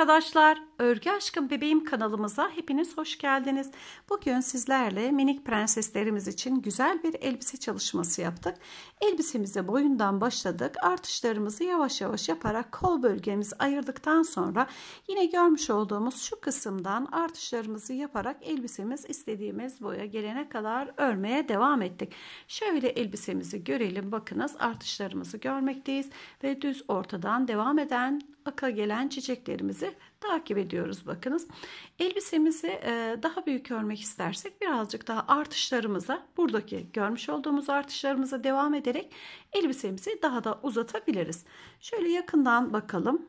arkadaşlar. Örgü Aşkın Bebeğim kanalımıza hepiniz hoş geldiniz. Bugün sizlerle minik prenseslerimiz için güzel bir elbise çalışması yaptık. Elbisemize boyundan başladık. Artışlarımızı yavaş yavaş yaparak kol bölgemizi ayırdıktan sonra yine görmüş olduğumuz şu kısımdan artışlarımızı yaparak elbisemiz istediğimiz boya gelene kadar örmeye devam ettik. Şöyle elbisemizi görelim. Bakınız artışlarımızı görmekteyiz ve düz ortadan devam eden aka gelen çiçeklerimizi takip ediyoruz bakınız. Elbisemizi e, daha büyük örmek istersek birazcık daha artışlarımıza buradaki görmüş olduğumuz artışlarımıza devam ederek elbisemizi daha da uzatabiliriz. Şöyle yakından bakalım.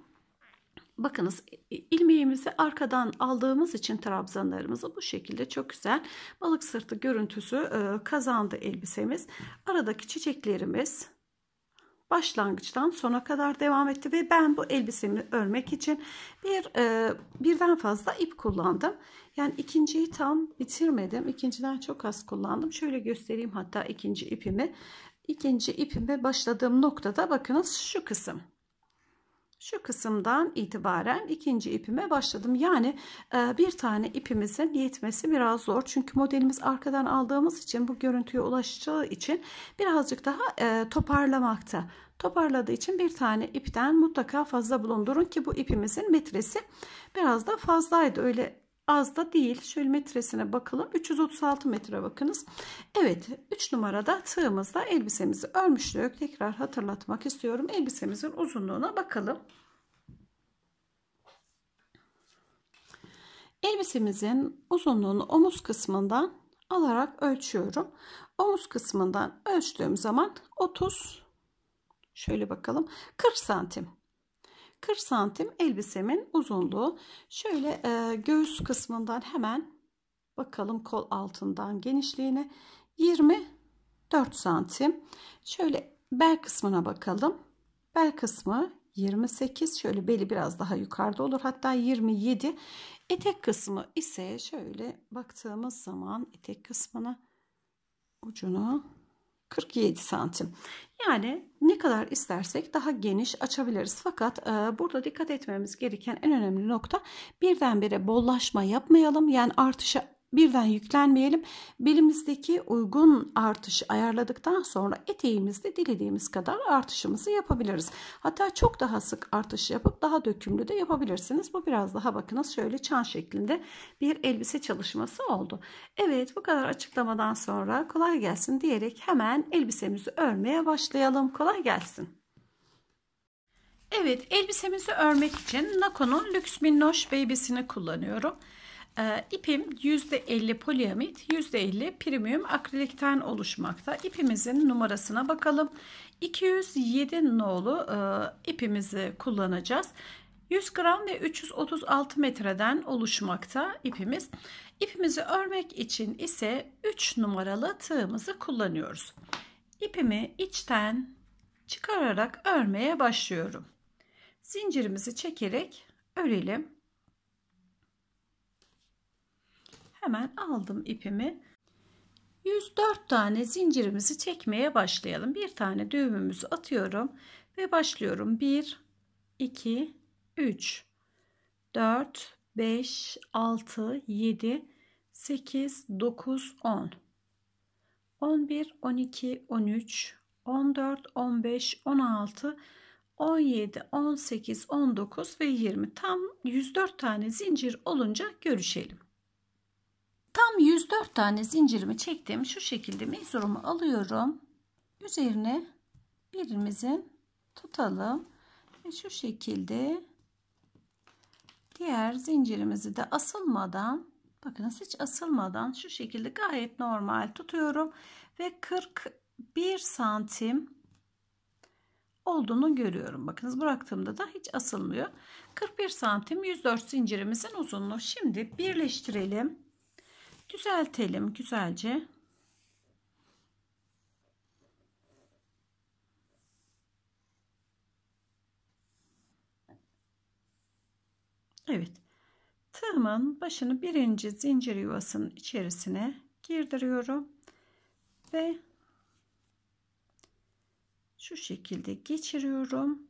Bakınız e, ilmeğimizi arkadan aldığımız için trabzanlarımızı bu şekilde çok güzel balık sırtı görüntüsü e, kazandı elbisemiz. Aradaki çiçeklerimiz başlangıçtan sona kadar devam etti ve ben bu elbisemi örmek için bir e, birden fazla ip kullandım. Yani ikinciyi tam bitirmedim. İkinciden çok az kullandım. Şöyle göstereyim hatta ikinci ipimi. İkinci ipime başladığım noktada bakınız şu kısım şu kısımdan itibaren ikinci ipime başladım. Yani e, bir tane ipimizin yetmesi biraz zor. Çünkü modelimiz arkadan aldığımız için bu görüntüye ulaşacağı için birazcık daha e, toparlamakta. Toparladığı için bir tane ipten mutlaka fazla bulundurun ki bu ipimizin metresi biraz da fazlaydı. Öyle az da değil. Şöyle metresine bakalım. 336 metre bakınız. Evet 3 numarada tığımızda elbisemizi örmüştük. Tekrar hatırlatmak istiyorum. Elbisemizin uzunluğuna bakalım. Elbisemizin uzunluğunu omuz kısmından alarak ölçüyorum. Omuz kısmından ölçtüğüm zaman 30 şöyle bakalım 40 santim 40 santim elbisemin uzunluğu. Şöyle e, göğüs kısmından hemen bakalım kol altından genişliğine 24 santim. Şöyle bel kısmına bakalım. Bel kısmı 28 şöyle beli biraz daha yukarıda olur hatta 27 etek kısmı ise şöyle baktığımız zaman etek kısmına ucunu 47 santim. Yani ne kadar istersek daha geniş açabiliriz. Fakat e, burada dikkat etmemiz gereken en önemli nokta birdenbire bollaşma yapmayalım. Yani artışa birden yüklenmeyelim. Belimizdeki uygun artışı ayarladıktan sonra eteğimizde dilediğimiz kadar artışımızı yapabiliriz. Hatta çok daha sık artış yapıp daha dökümlü de yapabilirsiniz. Bu biraz daha bakınız şöyle çan şeklinde bir elbise çalışması oldu. Evet bu kadar açıklamadan sonra kolay gelsin diyerek hemen elbisemizi örmeye başlayalım. Kolay gelsin. Evet elbisemizi örmek için Nako'nun Lüks Minnoş Baby'sini kullanıyorum. E, ipim %50 poliamit, %50 premium akrilikten oluşmakta. İpimizin numarasına bakalım. 207 nolu e, ipimizi kullanacağız. 100 gram ve 336 metreden oluşmakta ipimiz. İpimizi örmek için ise 3 numaralı tığımızı kullanıyoruz. İpimi içten çıkararak örmeye başlıyorum. Zincirimizi çekerek örelim. hemen aldım ipimi. 104 tane zincirimizi çekmeye başlayalım. Bir tane düğümümüzü atıyorum ve başlıyorum. 1 2 3 4 5 6 7 8 9 10 11 12 13 14 15 16 17 18 19 ve 20 tam 104 tane zincir olunca görüşelim. Tam 104 tane zincirimi çektim. Şu şekilde mezurumu alıyorum. Üzerine birimizin tutalım. Ve şu şekilde diğer zincirimizi de asılmadan Bakın hiç asılmadan şu şekilde gayet normal tutuyorum. Ve 41 santim olduğunu görüyorum. Bakınız bıraktığımda da hiç asılmıyor. 41 santim 104 zincirimizin uzunluğu. Şimdi birleştirelim. Düzeltelim güzelce. Evet. Tığımın başını birinci zincir yuvasının içerisine girdiriyorum. Ve şu şekilde geçiriyorum.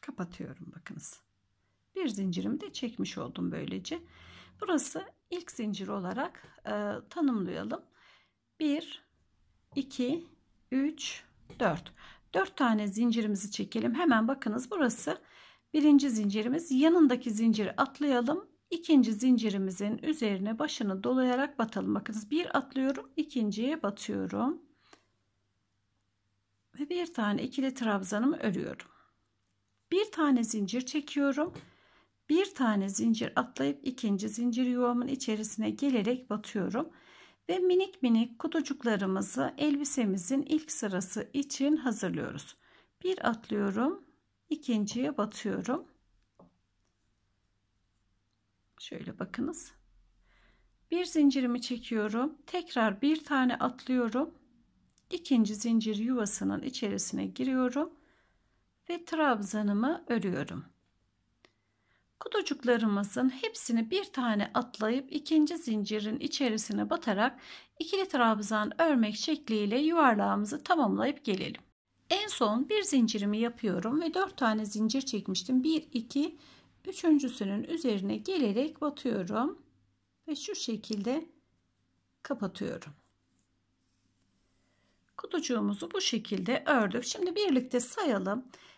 Kapatıyorum bakınız bir zincirimi de çekmiş oldum böylece. Burası ilk zincir olarak e, tanımlayalım. 1, 2, 3, 4. 4 tane zincirimizi çekelim. Hemen bakınız burası birinci zincirimiz. Yanındaki zinciri atlayalım. İkinci zincirimizin üzerine başını dolayarak batalım. Bakınız bir atlıyorum, ikinciye batıyorum. Ve bir tane ikili trabzanımı örüyorum. Bir tane zincir çekiyorum bir tane zincir atlayıp ikinci zincir yuvamın içerisine gelerek batıyorum ve minik minik kutucuklarımızı elbisemizin ilk sırası için hazırlıyoruz. Bir atlıyorum, ikinciye batıyorum. Şöyle bakınız. Bir zincirimi çekiyorum, tekrar bir tane atlıyorum. ikinci zincir yuvasının içerisine giriyorum ve trabzanımı örüyorum. Kutucuklarımızın hepsini bir tane atlayıp ikinci zincirin içerisine batarak ikili trabzan örmek şekliyle yuvarlağımızı tamamlayıp gelelim. En son bir zincirimi yapıyorum ve 4 tane zincir çekmiştim. 1 2 üçüncüsünün üzerine gelerek batıyorum ve şu şekilde kapatıyorum. Kutucuğumuzu bu şekilde ördük. Şimdi birlikte sayalım.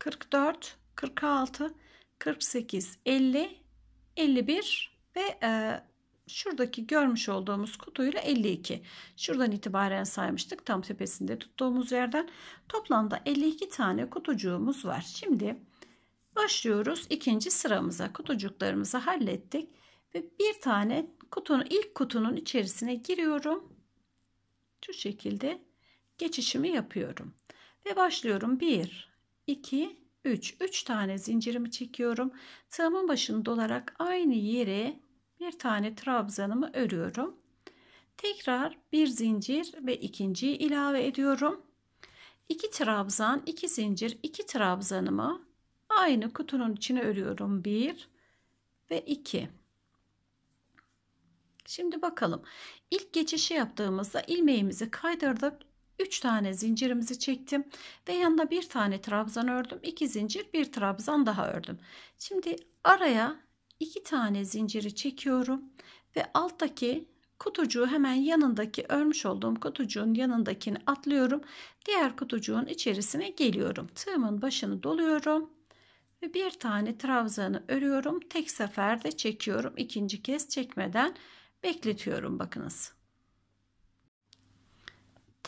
44, 46, 48, 50, 51 ve e, şuradaki görmüş olduğumuz kutuyla 52. Şuradan itibaren saymıştık tam tepesinde tuttuğumuz yerden. Toplamda 52 tane kutucuğumuz var. Şimdi başlıyoruz ikinci sıramıza. Kutucuklarımızı hallettik ve bir tane kutunun ilk kutunun içerisine giriyorum. Şu şekilde geçişimi yapıyorum ve başlıyorum. 1 2, 3. 3 tane zincirimi çekiyorum. Tığımın başını dolarak aynı yere bir tane trabzanımı örüyorum. Tekrar bir zincir ve ikinciyi ilave ediyorum. 2 trabzan, 2 zincir, 2 trabzanımı aynı kutunun içine örüyorum. 1 ve 2. Şimdi bakalım. İlk geçişi yaptığımızda ilmeğimizi kaydırdık. 3 tane zincirimizi çektim ve yanında bir tane trabzan ördüm. 2 zincir, bir trabzan daha ördüm. Şimdi araya 2 tane zinciri çekiyorum ve alttaki kutucuğu hemen yanındaki örmüş olduğum kutucuğun yanındakini atlıyorum. Diğer kutucuğun içerisine geliyorum. Tığımın başını doluyorum ve bir tane trabzanı örüyorum. Tek seferde çekiyorum. İkinci kez çekmeden bekletiyorum bakınız.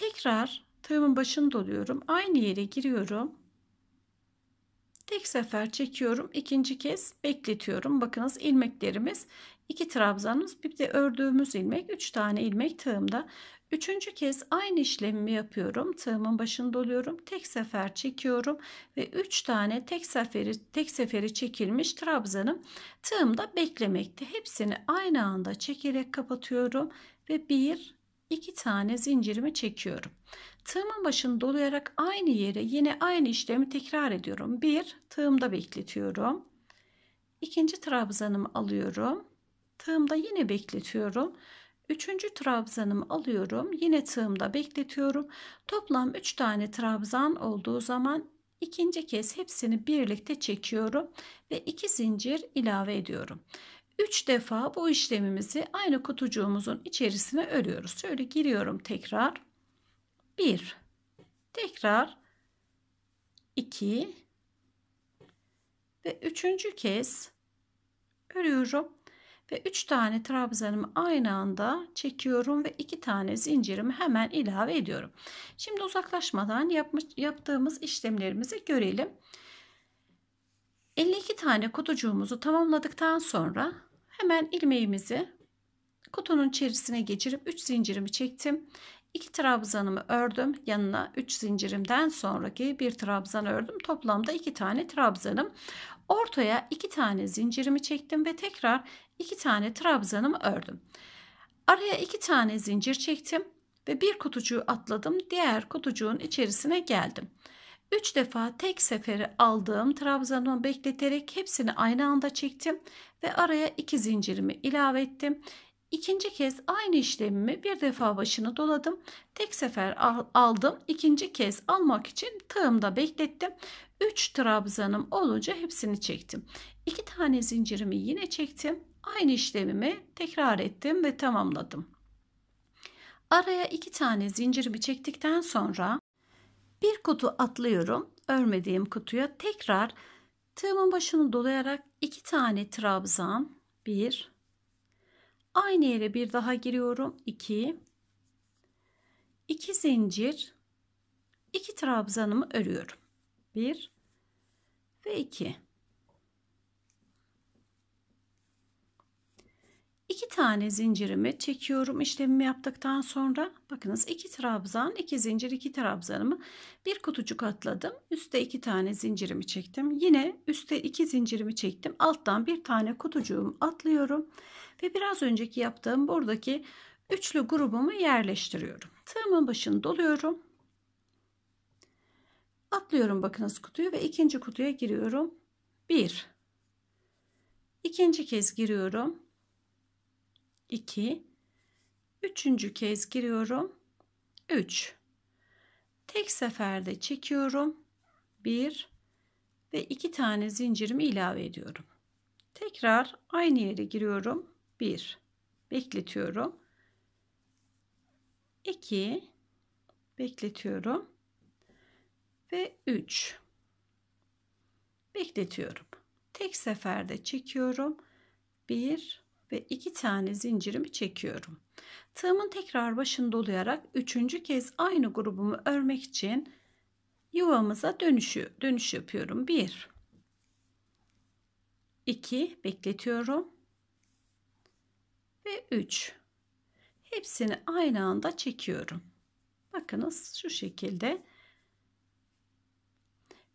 Tekrar tığımın başını doluyorum. Aynı yere giriyorum. Tek sefer çekiyorum. ikinci kez bekletiyorum. Bakınız ilmeklerimiz iki trabzanımız bir de ördüğümüz ilmek. Üç tane ilmek tığımda. Üçüncü kez aynı işlemi yapıyorum. Tığımın başını doluyorum. Tek sefer çekiyorum ve üç tane tek seferi tek seferi çekilmiş trabzanım tığımda beklemekte. Hepsini aynı anda çekerek kapatıyorum ve bir. 2 tane zincirimi çekiyorum. Tığımın başını dolayarak aynı yere yine aynı işlemi tekrar ediyorum. Bir tığımda bekletiyorum. İkinci trabzanımı alıyorum. Tığımda yine bekletiyorum. Üçüncü trabzanımı alıyorum. Yine tığımda bekletiyorum. Toplam 3 tane trabzan olduğu zaman ikinci kez hepsini birlikte çekiyorum ve 2 zincir ilave ediyorum. 3 defa bu işlemimizi aynı kutucuğumuzun içerisine örüyoruz. Şöyle giriyorum tekrar. 1 tekrar 2 ve üçüncü kez örüyorum ve 3 tane trabzanımı aynı anda çekiyorum ve 2 tane zincirimi hemen ilave ediyorum. Şimdi uzaklaşmadan yapmış, yaptığımız işlemlerimizi görelim. 52 tane kutucuğumuzu tamamladıktan sonra Hemen ilmeğimizi kutunun içerisine geçirip 3 zincirimi çektim. 2 trabzanımı ördüm. Yanına 3 zincirimden sonraki bir trabzan ördüm. Toplamda 2 tane trabzanım. Ortaya 2 tane zincirimi çektim ve tekrar 2 tane trabzanımı ördüm. Araya 2 tane zincir çektim ve bir kutucuğu atladım. Diğer kutucuğun içerisine geldim. 3 defa tek seferi aldığım trabzanımı bekleterek hepsini aynı anda çektim ve araya 2 zincirimi ilave ettim. İkinci kez aynı işlemimi bir defa başını doladım. Tek sefer aldım. İkinci kez almak için tığımda beklettim. 3 trabzanım olunca hepsini çektim. 2 tane zincirimi yine çektim. Aynı işlemimi tekrar ettim ve tamamladım. Araya 2 tane zincirimi çektikten sonra bir kutu atlıyorum örmediğim kutuya tekrar tığımın başını dolayarak iki tane trabzan bir aynı yere bir daha giriyorum iki iki zincir iki trabzanımı örüyorum bir ve iki 2 tane zincirimi çekiyorum işlemimi yaptıktan sonra bakınız 2 trabzan 2 zincir 2 trabzanımı bir kutucuk atladım üstte 2 tane zincirimi çektim yine üstte 2 zincirimi çektim alttan bir tane kutucuğum atlıyorum ve biraz önceki yaptığım buradaki üçlü grubumu yerleştiriyorum tığımın başını doluyorum atlıyorum bakınız kutuyu ve ikinci kutuya giriyorum 1 ikinci kez giriyorum 2 Üçüncü kez giriyorum. 3. Tek seferde çekiyorum. 1 ve 2 tane zincirimi ilave ediyorum. Tekrar aynı yere giriyorum. 1. Bekletiyorum. 2 bekletiyorum. Ve 3 bekletiyorum. Tek seferde çekiyorum. 1 ve iki tane zincirimi çekiyorum. Tığımın tekrar başını dolayarak üçüncü kez aynı grubumu örmek için yuvamıza dönüşü, dönüş yapıyorum. 1 2 bekletiyorum. Ve 3 hepsini aynı anda çekiyorum. Bakınız şu şekilde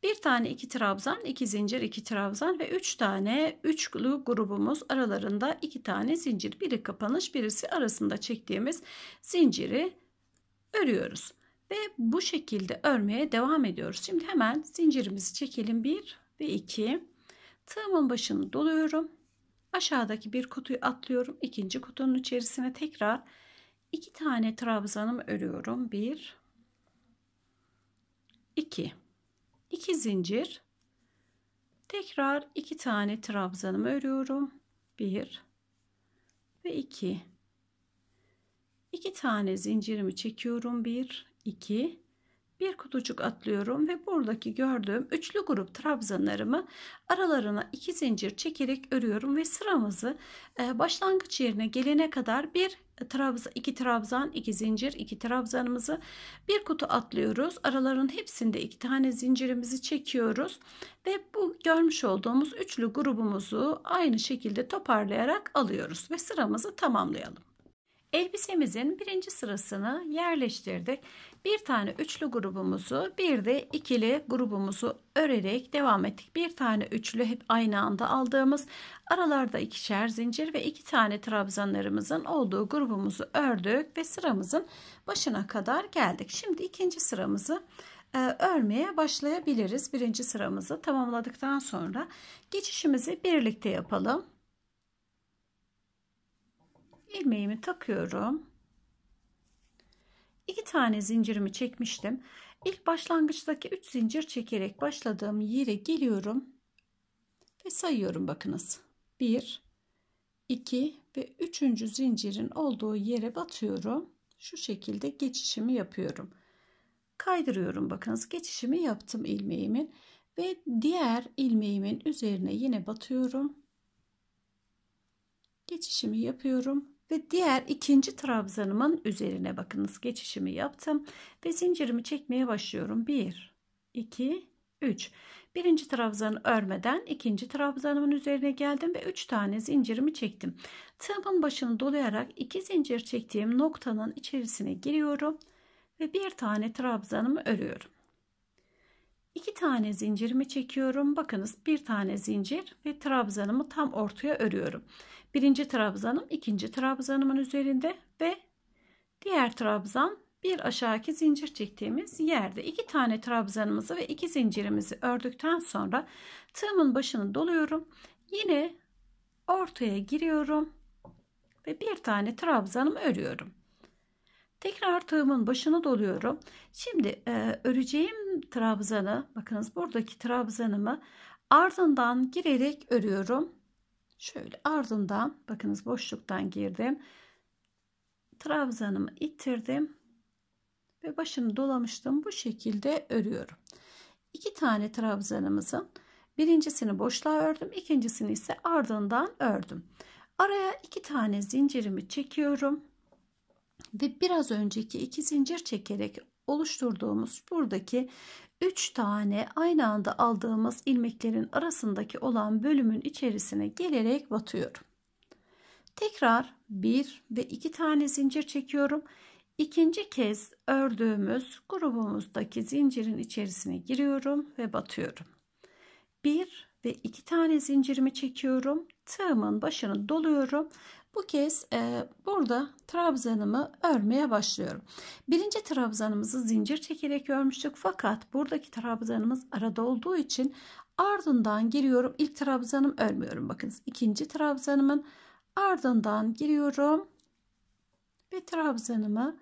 bir tane iki trabzan, iki zincir, iki trabzan ve üç tane üçlü grubumuz aralarında iki tane zincir. Biri kapanış, birisi arasında çektiğimiz zinciri örüyoruz. Ve bu şekilde örmeye devam ediyoruz. Şimdi hemen zincirimizi çekelim. bir ve iki. Tığımın başını doluyorum. Aşağıdaki bir kutuyu atlıyorum. İkinci kutunun içerisine tekrar iki tane trabzanımı örüyorum. bir, iki. 2 zincir tekrar 2 tane trabzanımı örüyorum 1 ve 2 2 tane zincirimi çekiyorum 1 2 bir kutucuk atlıyorum ve buradaki gördüğüm üçlü grup trabzanlarımı aralarına iki zincir çekerek örüyorum ve sıramızı e, başlangıç yerine gelene kadar bir trabzan, iki trabzan, iki zincir, iki trabzanımızı bir kutu atlıyoruz. Araların hepsinde iki tane zincirimizi çekiyoruz ve bu görmüş olduğumuz üçlü grubumuzu aynı şekilde toparlayarak alıyoruz ve sıramızı tamamlayalım. Elbisemizin birinci sırasını yerleştirdik. Bir tane üçlü grubumuzu bir de ikili grubumuzu örerek devam ettik. Bir tane üçlü hep aynı anda aldığımız aralarda ikişer zincir ve iki tane trabzanlarımızın olduğu grubumuzu ördük ve sıramızın başına kadar geldik. Şimdi ikinci sıramızı e, örmeye başlayabiliriz. Birinci sıramızı tamamladıktan sonra geçişimizi birlikte yapalım ilmeğimi takıyorum. İki tane zincirimi çekmiştim. İlk başlangıçtaki 3 zincir çekerek başladığım yere geliyorum ve sayıyorum bakınız. 1 2 ve 3. zincirin olduğu yere batıyorum. Şu şekilde geçişimi yapıyorum. Kaydırıyorum bakınız. Geçişimi yaptım ilmeğimin ve diğer ilmeğimin üzerine yine batıyorum. Geçişimi yapıyorum ve diğer ikinci trabzanımın üzerine bakınız geçişimi yaptım ve zincirimi çekmeye başlıyorum 1 2 3 birinci trabzanı örmeden ikinci trabzanımın üzerine geldim ve 3 tane zincirimi çektim tığımın başını dolayarak 2 zincir çektiğim noktanın içerisine giriyorum ve bir tane trabzanımı örüyorum 2 tane zincirimi çekiyorum. Bakınız bir tane zincir ve trabzanımı tam ortaya örüyorum. Birinci trabzanım ikinci trabzanımın üzerinde ve diğer trabzan bir aşağıki zincir çektiğimiz yerde iki tane trabzanımızı ve iki zincirimizi ördükten sonra tığımın başını doluyorum. Yine ortaya giriyorum ve bir tane trabzanımı örüyorum. Tekrar tığımın başını doluyorum. Şimdi e, öreceğim trabzanı bakınız buradaki trabzanımı ardından girerek örüyorum. Şöyle ardından bakınız boşluktan girdim. Trabzanımı ittirdim ve başını dolamıştım. Bu şekilde örüyorum. İki tane trabzanımızın birincisini boşluğa ördüm. ikincisini ise ardından ördüm. Araya iki tane zincirimi çekiyorum ve biraz önceki iki zincir çekerek oluşturduğumuz buradaki 3 tane aynı anda aldığımız ilmeklerin arasındaki olan bölümün içerisine gelerek batıyorum. Tekrar 1 ve 2 tane zincir çekiyorum. İkinci kez ördüğümüz grubumuzdaki zincirin içerisine giriyorum ve batıyorum. 1 ve 2 tane zincirimi çekiyorum. Tığımın başını doluyorum bu kez e, burada trabzanımı örmeye başlıyorum. Birinci trabzanımızı zincir çekerek örmüştük fakat buradaki trabzanımız arada olduğu için ardından giriyorum. İlk trabzanım örmüyorum. Bakınız ikinci trabzanımın ardından giriyorum ve trabzanımı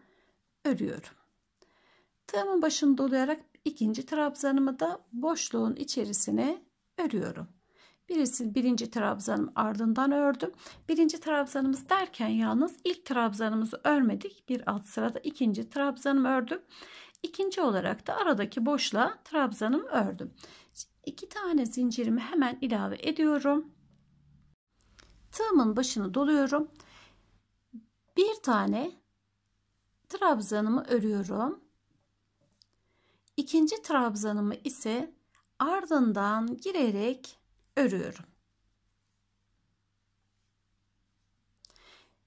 örüyorum. Tığımın başını dolayarak ikinci trabzanımı da boşluğun içerisine örüyorum. Birisi birinci trabzanın ardından ördüm. Birinci trabzanımız derken yalnız ilk trabzanımızı örmedik. Bir alt sırada ikinci trabzanımı ördüm. İkinci olarak da aradaki boşluğa trabzanımı ördüm. İki tane zincirimi hemen ilave ediyorum. Tığımın başını doluyorum. Bir tane trabzanımı örüyorum. İkinci trabzanımı ise ardından girerek örüyorum.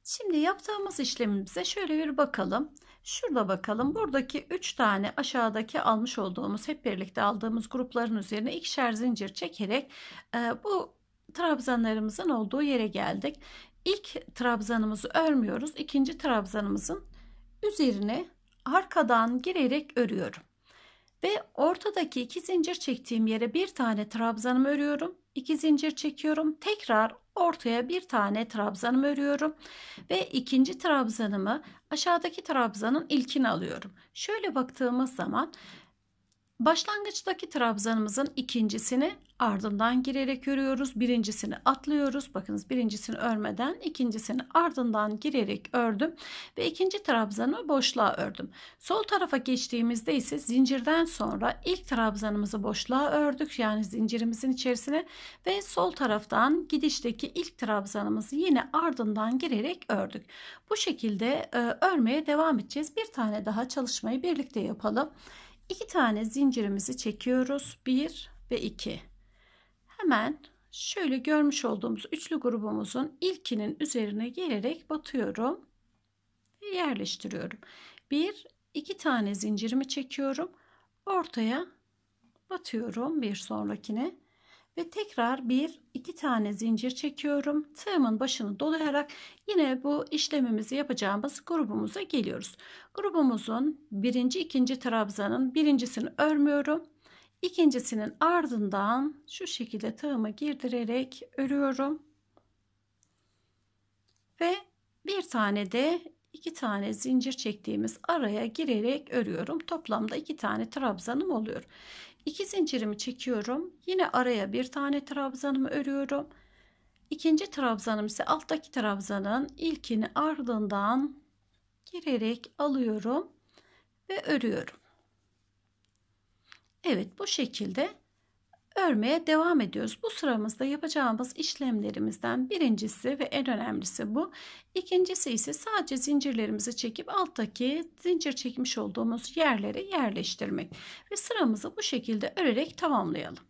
Şimdi yaptığımız işlemimize şöyle bir bakalım. Şurada bakalım. Buradaki 3 tane aşağıdaki almış olduğumuz hep birlikte aldığımız grupların üzerine ikişer zincir çekerek e, bu trabzanlarımızın olduğu yere geldik. İlk trabzanımızı örmüyoruz. İkinci trabzanımızın üzerine arkadan girerek örüyorum. Ve ortadaki iki zincir çektiğim yere bir tane trabzanımı örüyorum. 2 zincir çekiyorum. Tekrar ortaya bir tane trabzanımı örüyorum ve ikinci trabzanımı aşağıdaki trabzanın ilkini alıyorum. Şöyle baktığımız zaman Başlangıçtaki trabzanımızın ikincisini ardından girerek örüyoruz. Birincisini atlıyoruz. Bakınız birincisini örmeden ikincisini ardından girerek ördüm ve ikinci trabzanı boşluğa ördüm. Sol tarafa geçtiğimizde ise zincirden sonra ilk trabzanımızı boşluğa ördük. Yani zincirimizin içerisine ve sol taraftan gidişteki ilk trabzanımızı yine ardından girerek ördük. Bu şekilde e, örmeye devam edeceğiz. Bir tane daha çalışmayı birlikte yapalım. İki tane zincirimizi çekiyoruz. Bir ve iki. Hemen şöyle görmüş olduğumuz üçlü grubumuzun ilkinin üzerine gelerek batıyorum. Ve yerleştiriyorum. Bir, iki tane zincirimi çekiyorum. Ortaya batıyorum bir sonrakine ve tekrar bir iki tane zincir çekiyorum. Tığımın başını dolayarak yine bu işlemimizi yapacağımız grubumuza geliyoruz. Grubumuzun birinci ikinci trabzanın birincisini örmüyorum. ikincisinin ardından şu şekilde tığımı girdirerek örüyorum. Ve bir tane de iki tane zincir çektiğimiz araya girerek örüyorum. Toplamda iki tane trabzanım oluyor. 2 zincirimi çekiyorum. Yine araya bir tane trabzanımı örüyorum. İkinci trabzanım ise alttaki trabzanın ilkini ardından girerek alıyorum ve örüyorum. Evet bu şekilde örmeye devam ediyoruz. Bu sıramızda yapacağımız işlemlerimizden birincisi ve en önemlisi bu. İkincisi ise sadece zincirlerimizi çekip alttaki zincir çekmiş olduğumuz yerlere yerleştirmek ve sıramızı bu şekilde örerek tamamlayalım.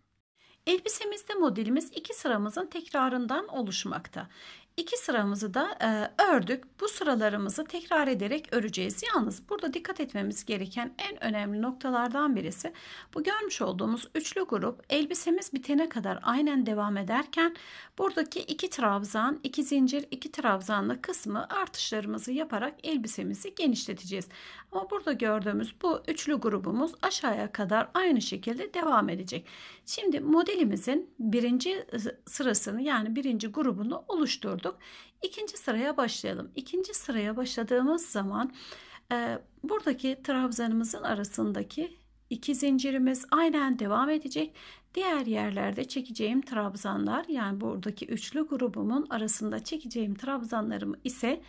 Elbisemizde modelimiz iki sıramızın tekrarından oluşmakta. İki sıramızı da e, ördük. Bu sıralarımızı tekrar ederek öreceğiz. Yalnız burada dikkat etmemiz gereken en önemli noktalardan birisi bu görmüş olduğumuz üçlü grup elbisemiz bitene kadar aynen devam ederken buradaki iki trabzan, iki zincir, iki trabzanlı kısmı artışlarımızı yaparak elbisemizi genişleteceğiz. Ama burada gördüğümüz bu üçlü grubumuz aşağıya kadar aynı şekilde devam edecek. Şimdi modelimizin birinci sırasını yani birinci grubunu oluşturduk başlıyorduk. İkinci sıraya başlayalım. İkinci sıraya başladığımız zaman e, buradaki trabzanımızın arasındaki iki zincirimiz aynen devam edecek. Diğer yerlerde çekeceğim trabzanlar yani buradaki üçlü grubumun arasında çekeceğim trabzanlarım ise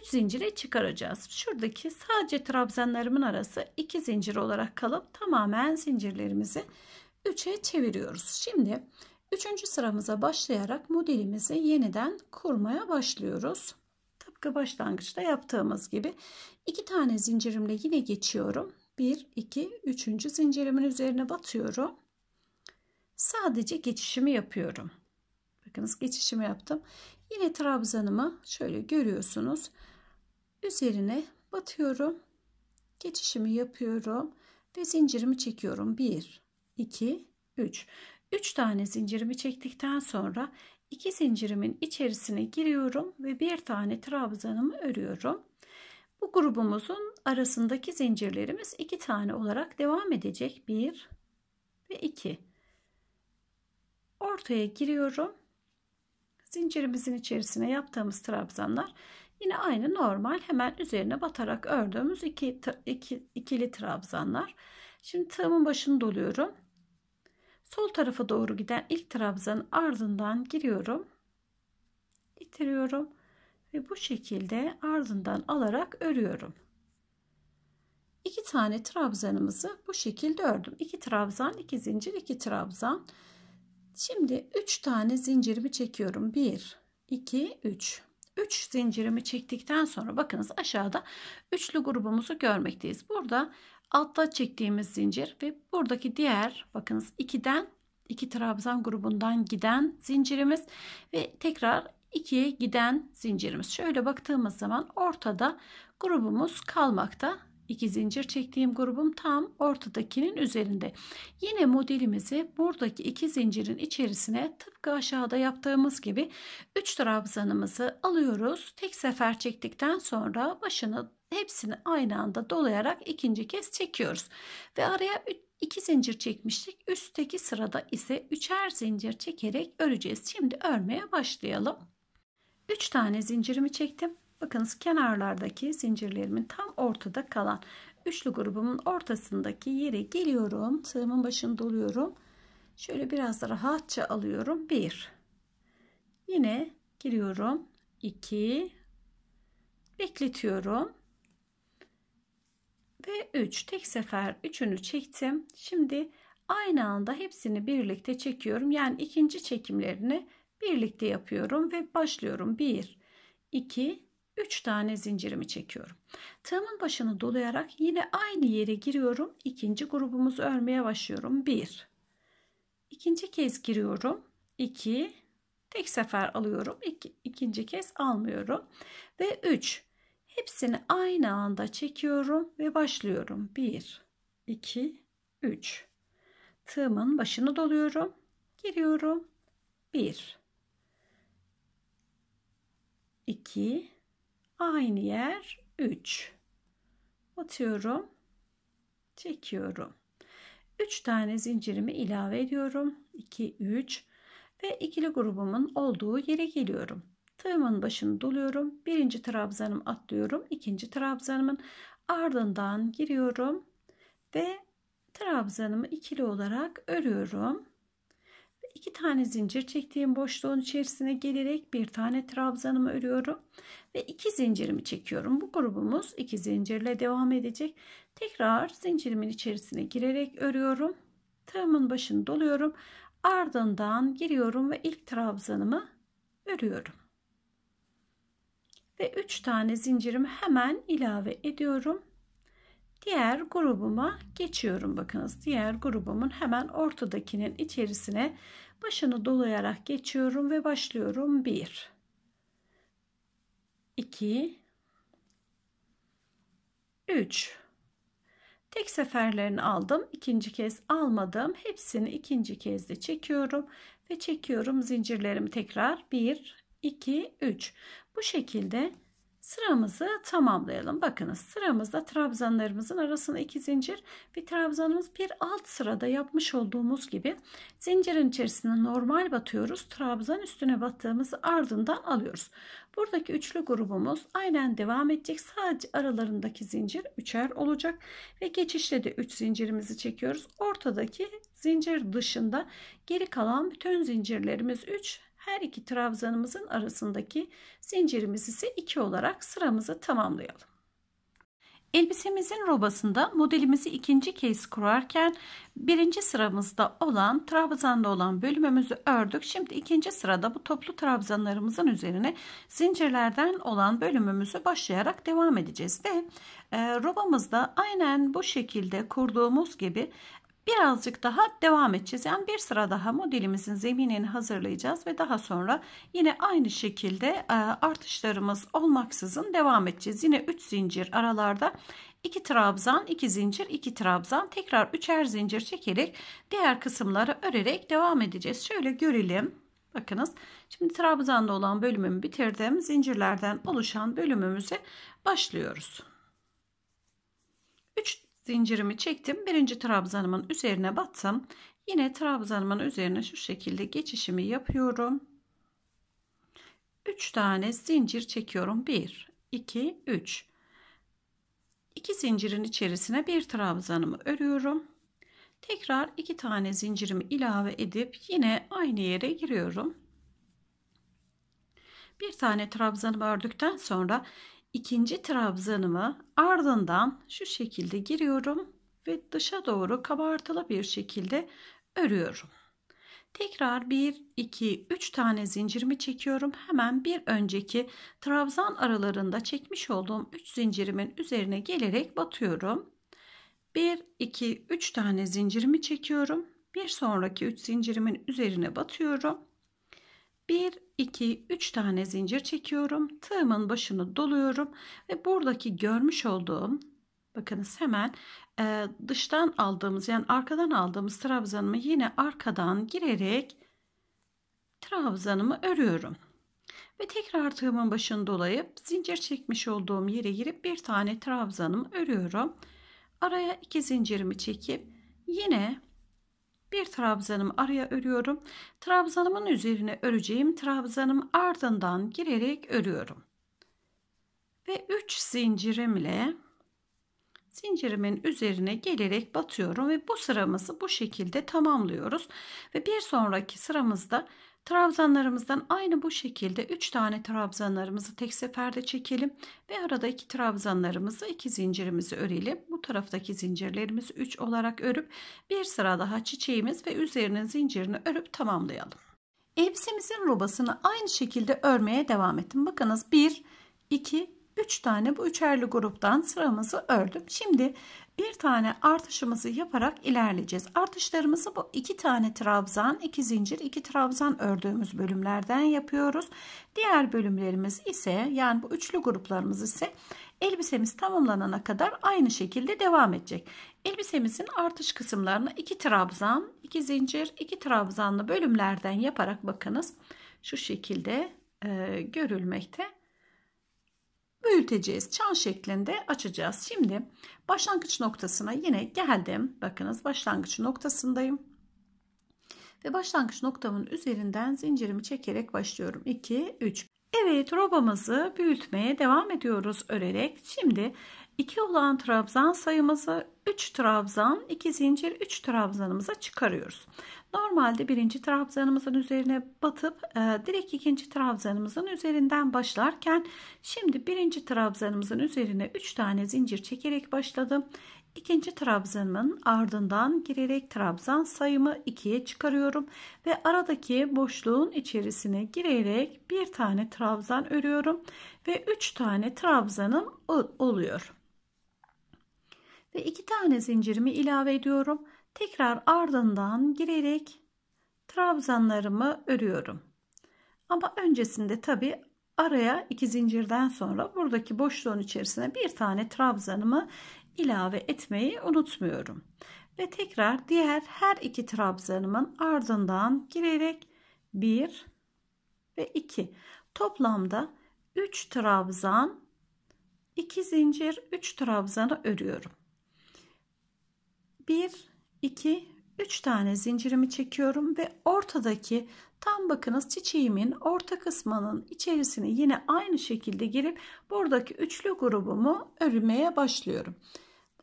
3 zincire çıkaracağız. Şuradaki sadece trabzanlarımın arası 2 zincir olarak kalıp tamamen zincirlerimizi 3'e çeviriyoruz. Şimdi Üçüncü sıramıza başlayarak modelimizi yeniden kurmaya başlıyoruz. Tıpkı başlangıçta yaptığımız gibi iki tane zincirimle yine geçiyorum. 1, 2, 3. zincirimin üzerine batıyorum. Sadece geçişimi yapıyorum. Bakınız geçişimi yaptım. Yine trabzanımı şöyle görüyorsunuz. Üzerine batıyorum. Geçişimi yapıyorum ve zincirimi çekiyorum. 1, 2, 3. 3 tane zincirimi çektikten sonra 2 zincirimin içerisine giriyorum ve bir tane trabzanımı örüyorum. Bu grubumuzun arasındaki zincirlerimiz 2 tane olarak devam edecek. 1 ve 2. Ortaya giriyorum. Zincirimizin içerisine yaptığımız trabzanlar yine aynı normal hemen üzerine batarak ördüğümüz iki, iki, ikili trabzanlar. Şimdi tığımın başını doluyorum Sol tarafa doğru giden ilk trabzanın ardından giriyorum. itiriyorum ve bu şekilde ardından alarak örüyorum. İki tane trabzanımızı bu şekilde ördüm. İki trabzan, iki zincir, iki trabzan. Şimdi üç tane zincirimi çekiyorum. Bir, iki, üç. Üç zincirimi çektikten sonra bakınız aşağıda üçlü grubumuzu görmekteyiz. Burada Altta çektiğimiz zincir ve buradaki diğer bakınız 2'den 2 trabzan grubundan giden zincirimiz ve tekrar 2'ye giden zincirimiz. Şöyle baktığımız zaman ortada grubumuz kalmakta İki zincir çektiğim grubum tam ortadakinin üzerinde. Yine modelimizi buradaki iki zincirin içerisine tıpkı aşağıda yaptığımız gibi 3 trabzanımızı alıyoruz. Tek sefer çektikten sonra başını hepsini aynı anda dolayarak ikinci kez çekiyoruz. Ve araya 2 zincir çekmiştik. Üstteki sırada ise üçer zincir çekerek öreceğiz. Şimdi örmeye başlayalım. 3 tane zincirimi çektim. Bakınız kenarlardaki zincirlerimin tam ortada kalan üçlü grubumun ortasındaki yere geliyorum. Tığımın başını doluyorum. Şöyle biraz da rahatça alıyorum. 1 Yine giriyorum. 2 Bekletiyorum. Ve 3 tek sefer üçünü çektim. Şimdi aynı anda hepsini birlikte çekiyorum. Yani ikinci çekimlerini birlikte yapıyorum ve başlıyorum. 1 2 3 tane zincirimi çekiyorum. Tığımın başını dolayarak yine aynı yere giriyorum. İkinci grubumuzu örmeye başlıyorum. 1 İkinci kez giriyorum. 2 Tek sefer alıyorum. İki, ikinci kez almıyorum. Ve 3 Hepsini aynı anda çekiyorum ve başlıyorum. 1 2 3 Tığımın başını doluyorum. Giriyorum. 1 2 Aynı yer 3. atıyorum Çekiyorum. 3 tane zincirimi ilave ediyorum. 2, 3 ve ikili grubumun olduğu yere geliyorum. Tığımın başını doluyorum. Birinci trabzanım atlıyorum. ikinci trabzanımın ardından giriyorum ve trabzanımı ikili olarak örüyorum iki tane zincir çektiğim boşluğun içerisine gelerek bir tane trabzanımı örüyorum ve iki zincirimi çekiyorum. Bu grubumuz iki zincirle devam edecek. Tekrar zincirimin içerisine girerek örüyorum. Tığımın başını doluyorum. Ardından giriyorum ve ilk trabzanımı örüyorum. Ve 3 tane zincirimi hemen ilave ediyorum. Diğer grubuma geçiyorum. Bakınız diğer grubumun hemen ortadakinin içerisine başını dolayarak geçiyorum ve başlıyorum 1 2 3 Tek seferlerini aldım. ikinci kez almadım. Hepsini ikinci kez de çekiyorum ve çekiyorum zincirlerimi tekrar 1 2 3. Bu şekilde Sıramızı tamamlayalım. Bakınız sıramızda trabzanlarımızın arasına iki zincir bir trabzanımız bir alt sırada yapmış olduğumuz gibi zincirin içerisine normal batıyoruz. Trabzan üstüne battığımızı ardından alıyoruz. Buradaki üçlü grubumuz aynen devam edecek. Sadece aralarındaki zincir üçer olacak ve geçişte de üç zincirimizi çekiyoruz. Ortadaki zincir dışında geri kalan bütün zincirlerimiz üç her iki trabzanımızın arasındaki zincirimiz ise 2 olarak sıramızı tamamlayalım. Elbisemizin robasında modelimizi ikinci kez kurarken birinci sıramızda olan trabzanda olan bölümümüzü ördük. Şimdi ikinci sırada bu toplu trabzanlarımızın üzerine zincirlerden olan bölümümüzü başlayarak devam edeceğiz ve e, robamızda aynen bu şekilde kurduğumuz gibi birazcık daha devam edeceğiz. Yani bir sıra daha modelimizin zeminini hazırlayacağız ve daha sonra yine aynı şekilde e, artışlarımız olmaksızın devam edeceğiz. Yine 3 zincir aralarda 2 trabzan, 2 zincir, 2 trabzan tekrar üçer zincir çekerek diğer kısımları örerek devam edeceğiz. Şöyle görelim. Bakınız şimdi trabzanda olan bölümümü bitirdim. Zincirlerden oluşan bölümümüze başlıyoruz. 3 Zincirimi çektim. Birinci trabzanımın üzerine battım. Yine trabzanımın üzerine şu şekilde geçişimi yapıyorum. 3 tane zincir çekiyorum. 1, 2, 3. 2 zincirin içerisine bir trabzanımı örüyorum. Tekrar 2 tane zincirimi ilave edip yine aynı yere giriyorum. Bir tane trabzanımı ördükten sonra ikinci trabzanımı ardından şu şekilde giriyorum ve dışa doğru kabartılı bir şekilde örüyorum. Tekrar 1, 2, 3 tane zincirimi çekiyorum. Hemen bir önceki trabzan aralarında çekmiş olduğum 3 zincirimin üzerine gelerek batıyorum. 1, 2, 3 tane zincirimi çekiyorum. Bir sonraki 3 zincirimin üzerine batıyorum. 1 2 3 tane zincir çekiyorum. Tığımın başını doluyorum ve buradaki görmüş olduğum bakınız hemen e, dıştan aldığımız yani arkadan aldığımız trabzanımı yine arkadan girerek trabzanımı örüyorum. Ve tekrar tığımın başını dolayıp zincir çekmiş olduğum yere girip bir tane trabzanımı örüyorum. Araya iki zincirimi çekip yine bir trabzanım araya örüyorum. Trabzanımın üzerine öreceğim trabzanım ardından girerek örüyorum. Ve 3 zincirimle zincirimin üzerine gelerek batıyorum ve bu sıramızı bu şekilde tamamlıyoruz. Ve bir sonraki sıramızda Trabzanlarımızdan aynı bu şekilde 3 tane trabzanlarımızı tek seferde çekelim ve arada 2 trabzanlarımızı 2 zincirimizi örelim. Bu taraftaki zincirlerimizi 3 olarak örüp bir sıra daha çiçeğimiz ve üzerinin zincirini örüp tamamlayalım. Elbisemizin robasını aynı şekilde örmeye devam ettim. Bakınız 1, 2, 3 tane bu üçerli gruptan sıramızı ördüm. Şimdi bir tane artışımızı yaparak ilerleyeceğiz. Artışlarımızı bu iki tane trabzan, iki zincir, iki trabzan ördüğümüz bölümlerden yapıyoruz. Diğer bölümlerimiz ise yani bu üçlü gruplarımız ise elbisemiz tamamlanana kadar aynı şekilde devam edecek. Elbisemizin artış kısımlarını iki trabzan, iki zincir, iki trabzanlı bölümlerden yaparak bakınız şu şekilde e, görülmekte büyüteceğiz. Çan şeklinde açacağız. Şimdi başlangıç noktasına yine geldim. Bakınız başlangıç noktasındayım. Ve başlangıç noktamın üzerinden zincirimi çekerek başlıyorum. 2, 3. Evet robamızı büyütmeye devam ediyoruz örerek. Şimdi 2 olan trabzan sayımızı 3 trabzan, 2 zincir, 3 trabzanımıza çıkarıyoruz. Normalde birinci trabzanımızın üzerine batıp e, direkt ikinci trabzanımızın üzerinden başlarken şimdi birinci trabzanımızın üzerine 3 tane zincir çekerek başladım. İkinci trabzanımın ardından girerek trabzan sayımı 2'ye çıkarıyorum ve aradaki boşluğun içerisine girerek bir tane trabzan örüyorum ve 3 tane trabzanım oluyor ve iki tane zincirimi ilave ediyorum. Tekrar ardından girerek trabzanlarımı örüyorum. Ama öncesinde tabi araya iki zincirden sonra buradaki boşluğun içerisine bir tane trabzanımı ilave etmeyi unutmuyorum. Ve tekrar diğer her iki trabzanımın ardından girerek 1 ve 2 toplamda 3 trabzan 2 zincir 3 trabzanı örüyorum. 1 2 3 tane zincirimi çekiyorum ve ortadaki tam bakınız çiçeğimin orta kısmının içerisine yine aynı şekilde girip buradaki üçlü grubumu örmeye başlıyorum.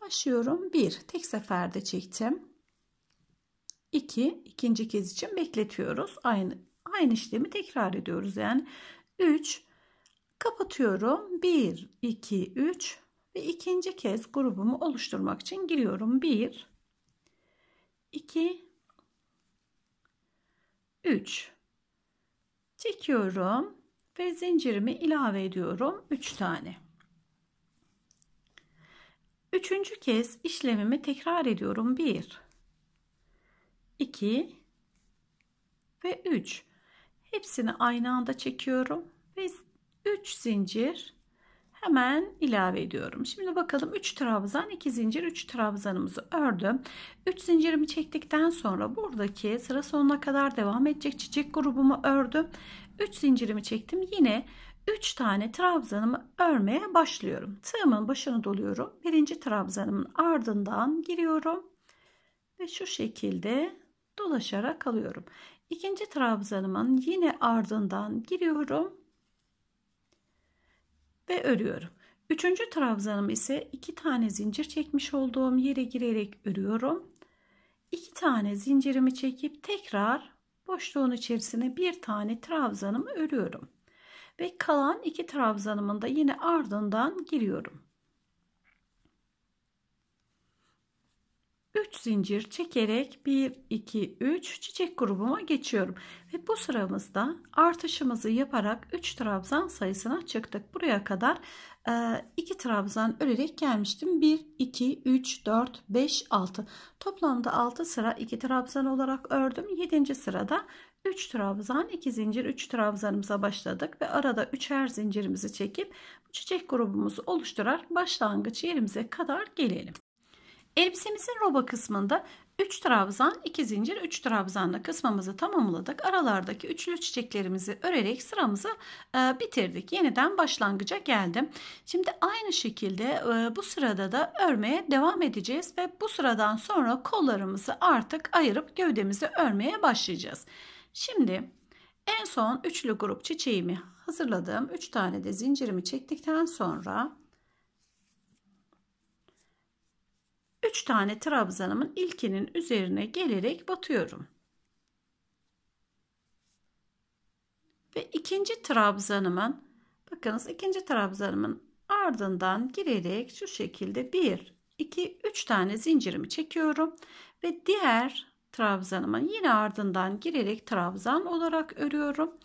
Başlıyorum 1 tek seferde çektim. 2 ikinci kez için bekletiyoruz. Aynı aynı işlemi tekrar ediyoruz. Yani 3 kapatıyorum. 1 2 3 ve ikinci kez grubumu oluşturmak için giriyorum. 1 2 3 çekiyorum ve zincirimi ilave ediyorum 3 tane. Üçüncü kez işlemimi tekrar ediyorum. 1 2 ve 3. Hepsini aynı anda çekiyorum ve 3 zincir hemen ilave ediyorum. Şimdi bakalım 3 trabzan 2 zincir 3 trabzanımızı ördüm. 3 zincirimi çektikten sonra buradaki sıra sonuna kadar devam edecek çiçek grubumu ördüm. 3 zincirimi çektim. Yine 3 tane trabzanımı örmeye başlıyorum. Tığımın başını doluyorum. Birinci trabzanımın ardından giriyorum. Ve şu şekilde dolaşarak alıyorum. İkinci trabzanımın yine ardından giriyorum ve örüyorum. Üçüncü trabzanım ise iki tane zincir çekmiş olduğum yere girerek örüyorum. İki tane zincirimi çekip tekrar boşluğun içerisine bir tane trabzanımı örüyorum. Ve kalan iki trabzanımın da yine ardından giriyorum. 3 zincir çekerek 1 2 3 çiçek grubuma geçiyorum ve bu sıramızda artışımızı yaparak 3 trabzan sayısına çıktık buraya kadar 2 e, trabzan örerek gelmiştim 1 2 3 4 5 6 toplamda 6 sıra 2 trabzan olarak ördüm 7. sırada 3 trabzan 2 zincir 3 trabzanımıza başladık ve arada 3'er zincirimizi çekip çiçek grubumuzu oluşturarak başlangıç yerimize kadar gelelim Elbisemizin roba kısmında 3 trabzan, 2 zincir, 3 trabzanla kısmamızı tamamladık. Aralardaki üçlü çiçeklerimizi örerek sıramızı e, bitirdik. Yeniden başlangıca geldim. Şimdi aynı şekilde e, bu sırada da örmeye devam edeceğiz ve bu sıradan sonra kollarımızı artık ayırıp gövdemizi örmeye başlayacağız. Şimdi en son üçlü grup çiçeğimi hazırladım. 3 tane de zincirimi çektikten sonra 3 tane trabzanımın ilkinin üzerine gelerek batıyorum. Ve ikinci trabzanımın bakınız ikinci trabzanımın ardından girerek şu şekilde 1 2 3 tane zincirimi çekiyorum ve diğer trabzanımın yine ardından girerek trabzan olarak örüyorum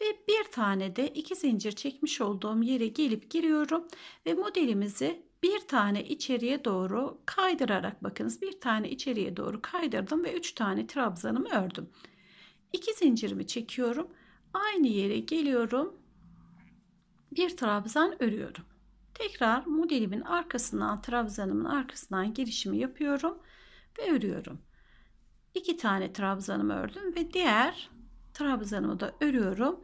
ve bir tane de iki zincir çekmiş olduğum yere gelip giriyorum ve modelimizi bir tane içeriye doğru kaydırarak bakınız bir tane içeriye doğru kaydırdım ve üç tane trabzanımı ördüm. İki zincirimi çekiyorum. Aynı yere geliyorum. Bir trabzan örüyorum. Tekrar modelimin arkasından trabzanımın arkasından girişimi yapıyorum ve örüyorum. İki tane trabzanımı ördüm ve diğer trabzanımı da örüyorum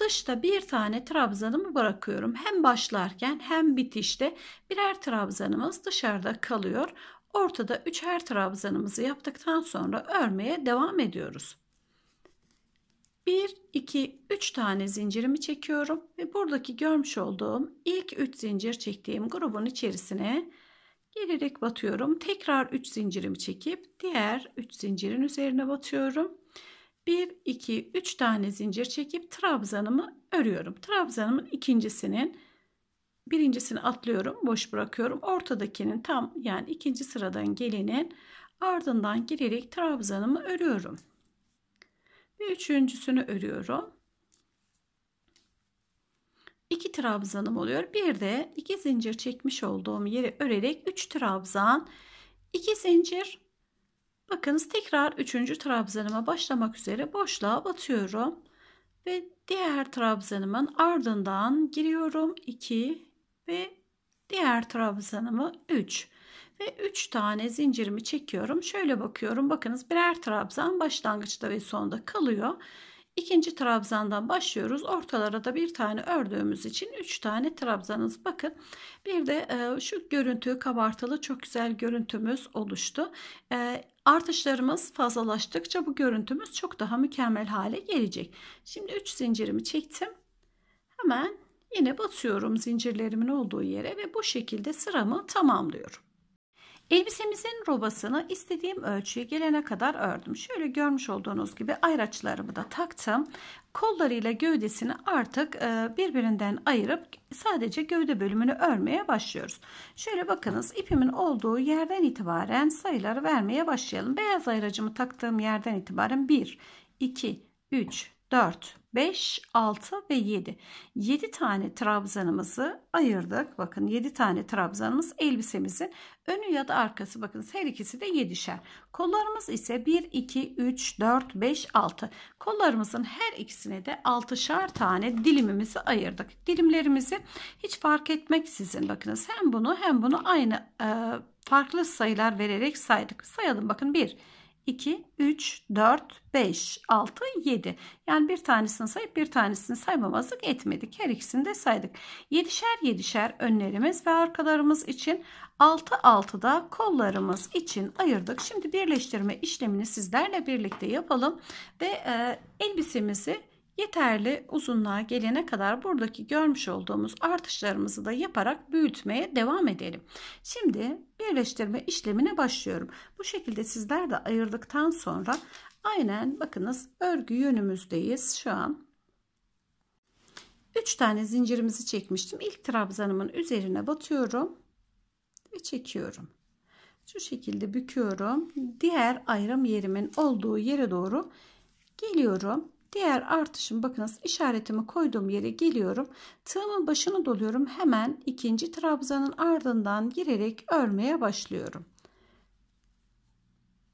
dışta bir tane trabzanımı bırakıyorum. Hem başlarken hem bitişte birer trabzanımız dışarıda kalıyor. Ortada üçer trabzanımızı yaptıktan sonra örmeye devam ediyoruz. 1, 2, 3 tane zincirimi çekiyorum ve buradaki görmüş olduğum ilk 3 zincir çektiğim grubun içerisine gelerek batıyorum. Tekrar 3 zincirimi çekip diğer 3 zincirin üzerine batıyorum. 1, 2, 3 tane zincir çekip trabzanımı örüyorum. Trabzanımın ikincisinin birincisini atlıyorum, boş bırakıyorum. Ortadakinin tam yani ikinci sıradan gelenin ardından girerek trabzanımı örüyorum. Ve üçüncüsünü örüyorum. İki trabzanım oluyor. Bir de iki zincir çekmiş olduğum yeri örerek üç trabzan, iki zincir Bakınız tekrar 3. trabzanıma başlamak üzere boşluğa batıyorum. Ve diğer trabzanımın ardından giriyorum 2 ve diğer trabzanımı 3 ve 3 tane zincirimi çekiyorum. Şöyle bakıyorum. Bakınız birer trabzan başlangıçta ve sonda kalıyor. İkinci trabzandan başlıyoruz. Ortalara da bir tane ördüğümüz için üç tane trabzanız. Bakın bir de e, şu görüntü kabartılı çok güzel görüntümüz oluştu. E, artışlarımız fazlalaştıkça bu görüntümüz çok daha mükemmel hale gelecek. Şimdi 3 zincirimi çektim. Hemen yine batıyorum zincirlerimin olduğu yere ve bu şekilde sıramı tamamlıyorum. Elbisemizin robasını istediğim ölçüye gelene kadar ördüm. Şöyle görmüş olduğunuz gibi ayraçlarımı da taktım. Kollarıyla gövdesini artık e, birbirinden ayırıp sadece gövde bölümünü örmeye başlıyoruz. Şöyle bakınız ipimin olduğu yerden itibaren sayıları vermeye başlayalım. Beyaz ayracımı taktığım yerden itibaren 1, 2, 3, 4, 5, 6 ve 7. 7 tane trabzanımızı ayırdık. Bakın 7 tane trabzanımız elbisemizin önü ya da arkası. Bakın her ikisi de 7'şer. Kollarımız ise 1, 2, 3, 4, 5, 6. Kollarımızın her ikisine de 6'şar tane dilimimizi ayırdık. Dilimlerimizi hiç fark etmeksizin bakınız hem bunu hem bunu aynı farklı sayılar vererek saydık. Sayalım bakın 1, 2, 2, 3, 4, 5, 6, 7. Yani bir tanesini sayıp bir tanesini saymamazlık etmedik. Her ikisini de saydık. 7'şer 7'şer önlerimiz ve arkalarımız için 6 6 da kollarımız için ayırdık. Şimdi birleştirme işlemini sizlerle birlikte yapalım ve e, elbisemizi yeterli uzunluğa gelene kadar buradaki görmüş olduğumuz artışlarımızı da yaparak büyütmeye devam edelim. Şimdi birleştirme işlemine başlıyorum. Bu şekilde sizler de ayırdıktan sonra aynen bakınız örgü yönümüzdeyiz şu an. 3 tane zincirimizi çekmiştim. İlk trabzanımın üzerine batıyorum ve çekiyorum. Şu şekilde büküyorum. Diğer ayrım yerimin olduğu yere doğru geliyorum. Diğer artışım bakınız işaretimi koyduğum yere geliyorum. Tığımın başını doluyorum. Hemen ikinci trabzanın ardından girerek örmeye başlıyorum.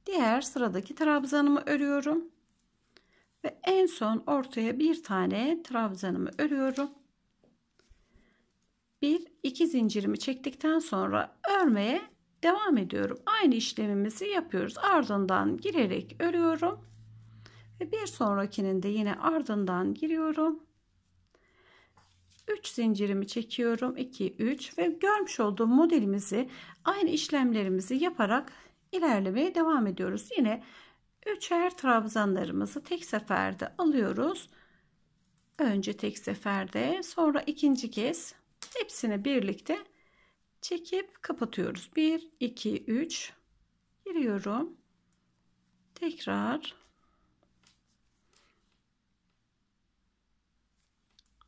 Diğer sıradaki trabzanımı örüyorum. Ve en son ortaya bir tane trabzanımı örüyorum. Bir iki zincirimi çektikten sonra örmeye devam ediyorum. Aynı işlemimizi yapıyoruz. Ardından girerek örüyorum ve bir sonrakinin de yine ardından giriyorum. 3 zincirimi çekiyorum. 2 3 ve görmüş olduğum modelimizi aynı işlemlerimizi yaparak ilerlemeye devam ediyoruz. Yine üçer trabzanlarımızı tek seferde alıyoruz. Önce tek seferde, sonra ikinci kez hepsini birlikte çekip kapatıyoruz. 1 2 3 giriyorum. Tekrar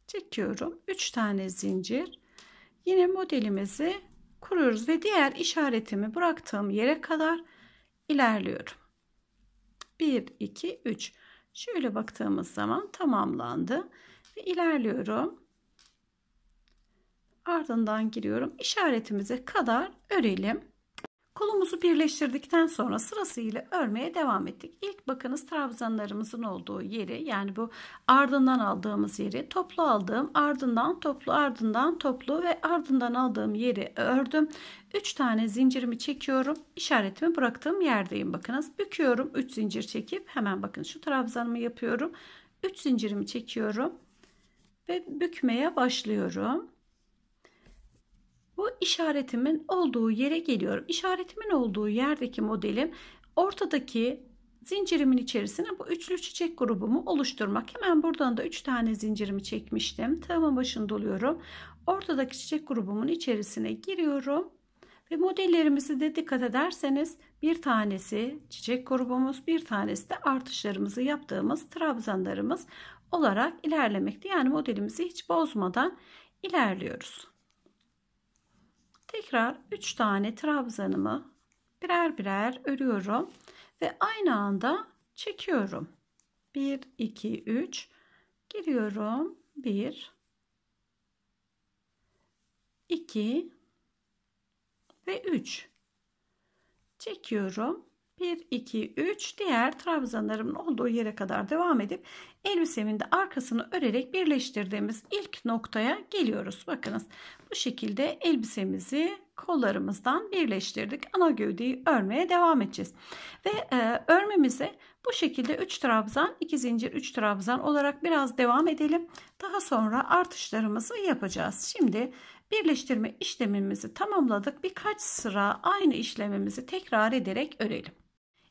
çekiyorum 3 tane zincir yine modelimizi kuruyoruz ve diğer işaretimi bıraktığım yere kadar ilerliyorum 1 2 3 şöyle baktığımız zaman tamamlandı ve ilerliyorum ardından giriyorum işaretimize kadar örelim Kolumuzu birleştirdikten sonra sırasıyla örmeye devam ettik. İlk bakınız trabzanlarımızın olduğu yeri yani bu ardından aldığımız yeri toplu aldığım ardından toplu ardından toplu ve ardından aldığım yeri ördüm. 3 tane zincirimi çekiyorum. İşaretimi bıraktığım yerdeyim bakınız. Büküyorum 3 zincir çekip hemen bakın şu trabzanımı yapıyorum. 3 zincirimi çekiyorum ve bükmeye başlıyorum bu işaretimin olduğu yere geliyorum. İşaretimin olduğu yerdeki modelim ortadaki zincirimin içerisine bu üçlü çiçek grubumu oluşturmak. Hemen buradan da 3 tane zincirimi çekmiştim. Tığımın başını doluyorum. Ortadaki çiçek grubumun içerisine giriyorum. Ve modellerimizi de dikkat ederseniz bir tanesi çiçek grubumuz, bir tanesi de artışlarımızı yaptığımız trabzanlarımız olarak ilerlemekte. Yani modelimizi hiç bozmadan ilerliyoruz. Tekrar 3 tane trabzanımı birer birer örüyorum ve aynı anda çekiyorum. 1 2 3 giriyorum. 1 2 ve 3 çekiyorum. 1 2 3 diğer trabzanlarımın olduğu yere kadar devam edip elbisemin de arkasını örerek birleştirdiğimiz ilk noktaya geliyoruz. Bakınız bu şekilde elbisemizi kollarımızdan birleştirdik. Ana gövdeyi örmeye devam edeceğiz. Ve e, örmemize bu şekilde 3 trabzan 2 zincir 3 trabzan olarak biraz devam edelim. Daha sonra artışlarımızı yapacağız. Şimdi birleştirme işlemimizi tamamladık. Birkaç sıra aynı işlemimizi tekrar ederek örelim.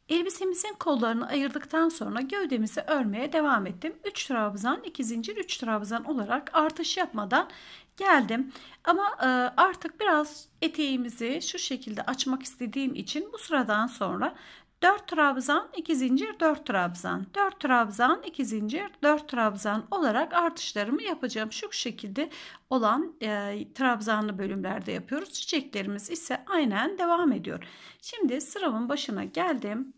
Elbisemizin kollarını ayırdıktan sonra gövdemizi örmeye devam ettim. 3 trabzan, 2 zincir, 3 trabzan olarak artış yapmadan geldim. Ama e, artık biraz eteğimizi şu şekilde açmak istediğim için bu sıradan sonra 4 trabzan, 2 zincir, 4 trabzan, 4 trabzan, 2 zincir, 4 trabzan olarak artışlarımı yapacağım. Şu şekilde olan e, trabzanlı bölümlerde yapıyoruz. Çiçeklerimiz ise aynen devam ediyor. Şimdi sıramın başına geldim.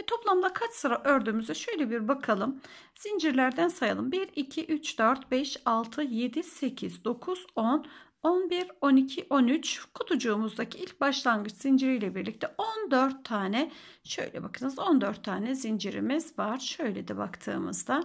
Ve toplamda kaç sıra ördüğümüzü şöyle bir bakalım. Zincirlerden sayalım. 1, 2, 3, 4, 5, 6, 7, 8, 9, 10, 11, 12, 13 kutucuğumuzdaki ilk başlangıç zinciriyle birlikte 14 tane şöyle bakınız 14 tane zincirimiz var. Şöyle de baktığımızda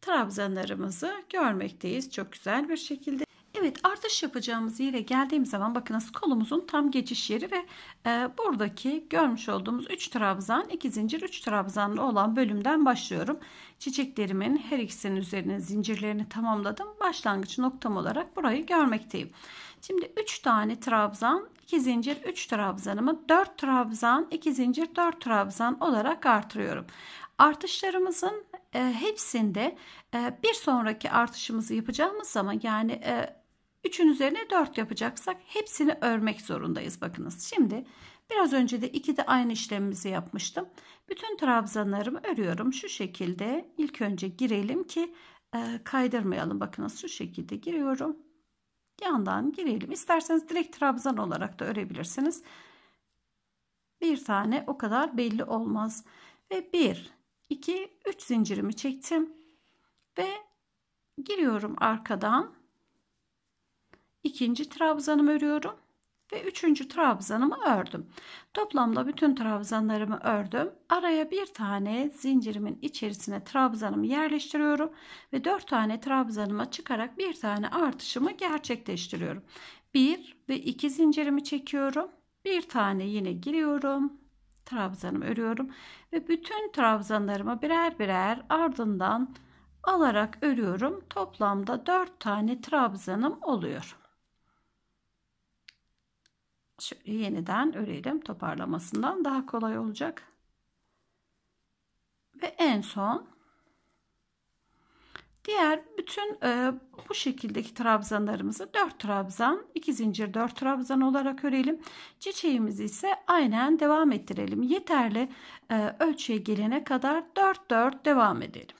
trabzanlarımızı görmekteyiz. Çok güzel bir şekilde. Evet artış yapacağımız yere geldiğim zaman bakınız kolumuzun tam geçiş yeri ve e, buradaki görmüş olduğumuz 3 trabzan 2 zincir 3 trabzanlı olan bölümden başlıyorum. Çiçeklerimin her ikisinin üzerine zincirlerini tamamladım. Başlangıç noktam olarak burayı görmekteyim. Şimdi 3 tane trabzan 2 zincir 3 trabzanımı 4 trabzan 2 zincir 4 trabzan olarak artırıyorum. Artışlarımızın e, hepsinde e, bir sonraki artışımızı yapacağımız zaman yani e, 3'ün üzerine 4 yapacaksak hepsini örmek zorundayız. Bakınız şimdi biraz önce de 2'de aynı işlemimizi yapmıştım. Bütün trabzanlarımı örüyorum. Şu şekilde ilk önce girelim ki e, kaydırmayalım. Bakınız şu şekilde giriyorum. Yandan girelim. İsterseniz direkt trabzan olarak da örebilirsiniz. Bir tane o kadar belli olmaz. Ve 1, 2, 3 zincirimi çektim. Ve giriyorum arkadan ikinci trabzanımı örüyorum ve üçüncü trabzanımı ördüm. Toplamda bütün trabzanlarımı ördüm. Araya bir tane zincirimin içerisine trabzanımı yerleştiriyorum ve dört tane trabzanıma çıkarak bir tane artışımı gerçekleştiriyorum. Bir ve iki zincirimi çekiyorum. Bir tane yine giriyorum. Trabzanımı örüyorum ve bütün trabzanlarımı birer birer ardından alarak örüyorum. Toplamda dört tane trabzanım oluyor yeniden örelim toparlamasından daha kolay olacak. Ve en son diğer bütün e, bu şekildeki trabzanlarımızı 4 trabzan 2 zincir 4 trabzan olarak örelim. Çiçeğimizi ise aynen devam ettirelim. Yeterli e, ölçüye gelene kadar 4 4 devam edelim.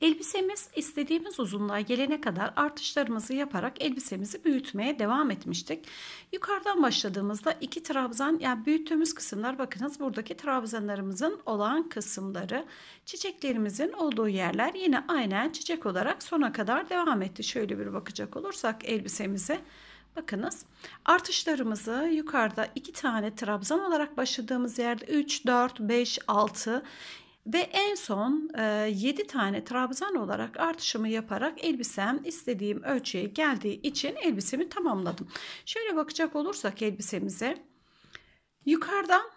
Elbisemiz istediğimiz uzunluğa gelene kadar artışlarımızı yaparak elbisemizi büyütmeye devam etmiştik. Yukarıdan başladığımızda iki trabzan yani büyüttüğümüz kısımlar bakınız buradaki trabzanlarımızın olan kısımları çiçeklerimizin olduğu yerler yine aynen çiçek olarak sona kadar devam etti. Şöyle bir bakacak olursak elbisemize. Bakınız artışlarımızı yukarıda iki tane trabzan olarak başladığımız yerde 3, 4, 5, 6 ve en son 7 tane trabzan olarak artışımı yaparak elbisem istediğim ölçüye geldiği için elbisemi tamamladım. Şöyle bakacak olursak elbisemize yukarıdan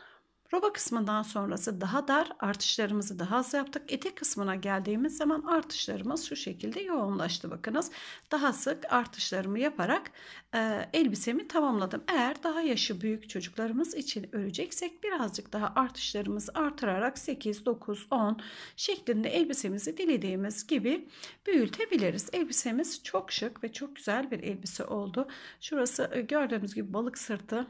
Roba kısmından sonrası daha dar, artışlarımızı daha az yaptık. Etek kısmına geldiğimiz zaman artışlarımız şu şekilde yoğunlaştı bakınız. Daha sık artışlarımı yaparak e, elbisemi tamamladım. Eğer daha yaşı büyük çocuklarımız için öreceksek birazcık daha artışlarımızı artırarak 8, 9, 10 şeklinde elbisemizi dilediğimiz gibi büyütebiliriz. Elbisemiz çok şık ve çok güzel bir elbise oldu. Şurası e, gördüğünüz gibi balık sırtı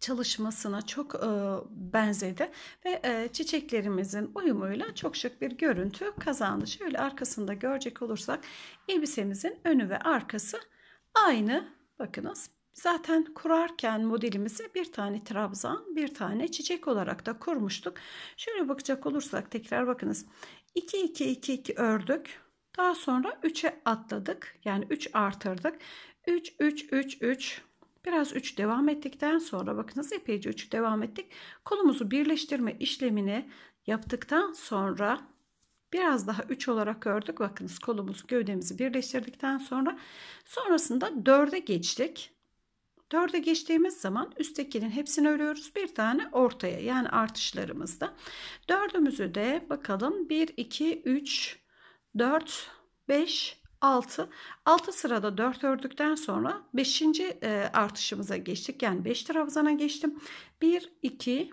çalışmasına çok e, benzedi ve e, çiçeklerimizin uyumuyla çok şık bir görüntü kazandı. Şöyle arkasında görecek olursak elbisemizin önü ve arkası aynı. Bakınız zaten kurarken modelimizi bir tane trabzan bir tane çiçek olarak da kurmuştuk. Şöyle bakacak olursak tekrar bakınız 2-2-2-2 ördük. Daha sonra 3'e atladık yani 3 artırdık. 3-3-3-3 Biraz 3 devam ettikten sonra bakınız epeyce 3 devam ettik. Kolumuzu birleştirme işlemini yaptıktan sonra biraz daha 3 olarak ördük. Bakınız kolumuzu gövdemizi birleştirdikten sonra sonrasında 4'e geçtik. 4'e geçtiğimiz zaman üsttekinin hepsini örüyoruz. Bir tane ortaya yani artışlarımızda. Dördümüzü de bakalım 1, 2, 3, 4, 5, 6. 6 sırada 4 ördükten sonra 5. E, artışımıza geçtik. Yani 5 trabzana geçtim. 1, 2,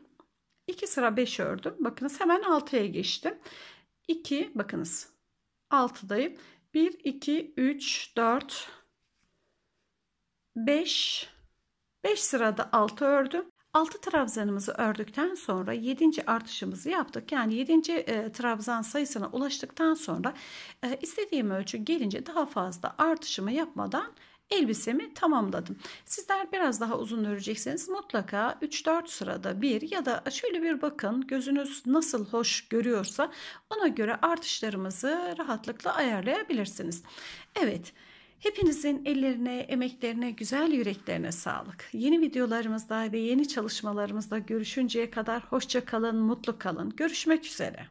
2 sıra 5 ördüm. Bakınız hemen 6'ya geçtim. 2, bakınız 6'dayım. 1, 2, 3, 4, 5, 5 sırada 6 ördüm. 6 trabzanımızı ördükten sonra 7. artışımızı yaptık. Yani 7. E, trabzan sayısına ulaştıktan sonra e, istediğim ölçü gelince daha fazla artışımı yapmadan elbisemi tamamladım. Sizler biraz daha uzun örecekseniz mutlaka 3-4 sırada bir ya da şöyle bir bakın gözünüz nasıl hoş görüyorsa ona göre artışlarımızı rahatlıkla ayarlayabilirsiniz. Evet. Hepinizin ellerine, emeklerine, güzel yüreklerine sağlık. Yeni videolarımızda ve yeni çalışmalarımızda görüşünceye kadar hoşça kalın, mutlu kalın. Görüşmek üzere.